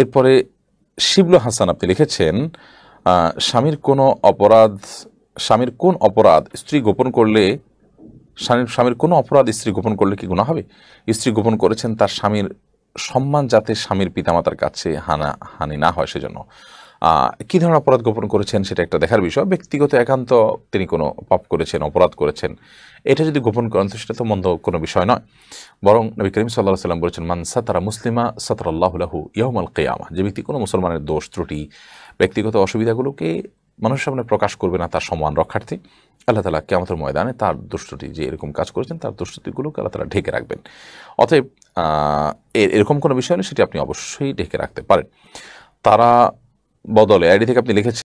এরপরে শিবল হাসান আপনি লিখেছেন স্বামীর কোনো অপরাধ স্বামীর কোন অপরাধ স্ত্রী গোপন করলে স্বামীর স্বামীর কোনো অপরাধ স্ত্রী গোপন করলে কি গুণা হবে স্ত্রী গোপন করেছেন তার স্বামীর সম্মান যাতে স্বামীর পিতামাতার কাছে হানা হানি না হয় সেজন্য কী ধরনের অপরাধ গোপন করেছেন সেটা একটা দেখার বিষয় ব্যক্তিগত একান্ত তিনি কোনো পাপ করেছেন অপরাধ করেছেন এটা যদি গোপন করেন তো সেটা তো মন্দ কোনো বিষয় নয় বরং নবী করিম সাল্লাহ সাল্লাম বলেছেন মানসা তারা মুসলিমা সাতরাল্লাহুল্লাহু ইয়াহমাল কেয়ামা যে ব্যক্তি কোনো মুসলমানের দোষ ত্রুটি ব্যক্তিগত অসুবিধাগুলোকে মানুষের সামনে প্রকাশ করবে না তার সম্মান রক্ষার্থে আল্লাহ তালা কেমতের ময়দানে তার দুষ্টটি যে এরকম কাজ করেছেন তার দুষ্টটিগুলোকে আল্লাহ তালা ঢেকে রাখবেন অতএব এরকম কোনো বিষয় হলে সেটি আপনি অবশ্যই ঢেকে রাখতে পারেন তারা বদলে আইডি থেকে আপনি লিখেছেন